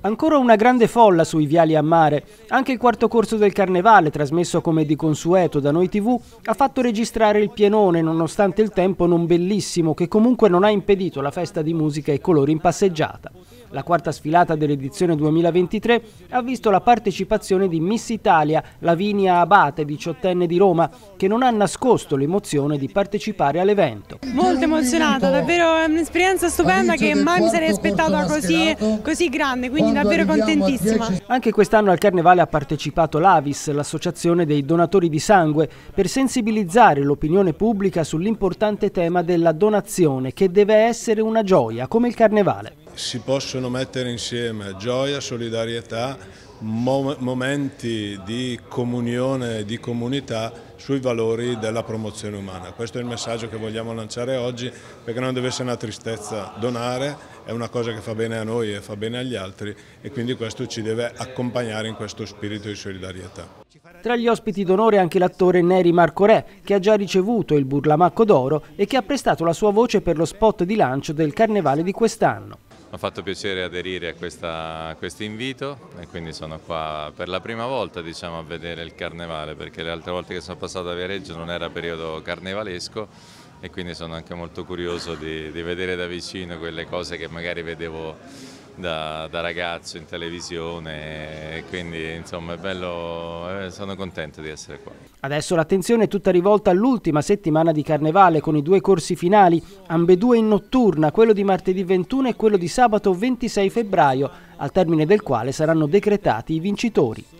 Ancora una grande folla sui viali a mare. Anche il quarto corso del carnevale, trasmesso come di consueto da Noi TV, ha fatto registrare il pienone nonostante il tempo non bellissimo che comunque non ha impedito la festa di musica e colori in passeggiata. La quarta sfilata dell'edizione 2023 ha visto la partecipazione di Miss Italia, Lavinia Abate, diciottenne di Roma, che non ha nascosto l'emozione di partecipare all'evento. Molto emozionata, davvero è un'esperienza stupenda che mai mi sarei aspettata così, così grande, quindi davvero contentissima. Anche quest'anno al Carnevale ha partecipato l'Avis, l'associazione dei donatori di sangue, per sensibilizzare l'opinione pubblica sull'importante tema della donazione che deve essere una gioia come il Carnevale si possono mettere insieme gioia, solidarietà, momenti di comunione, di comunità sui valori della promozione umana. Questo è il messaggio che vogliamo lanciare oggi perché non deve essere una tristezza donare, è una cosa che fa bene a noi e fa bene agli altri e quindi questo ci deve accompagnare in questo spirito di solidarietà. Tra gli ospiti d'onore anche l'attore Neri Marco Re, che ha già ricevuto il Burlamacco d'Oro e che ha prestato la sua voce per lo spot di lancio del Carnevale di quest'anno. Mi ha fatto piacere aderire a, questo invito e quindi sono qua per la prima volta diciamo, a vedere il carnevale perché le altre volte che sono passato a Viareggio non era periodo carnevalesco e quindi sono anche molto curioso di, di vedere da vicino quelle cose che magari vedevo da, da ragazzo in televisione e quindi insomma è bello, eh, sono contento di essere qua. Adesso l'attenzione è tutta rivolta all'ultima settimana di carnevale con i due corsi finali, ambedue in notturna, quello di martedì 21 e quello di sabato 26 febbraio, al termine del quale saranno decretati i vincitori.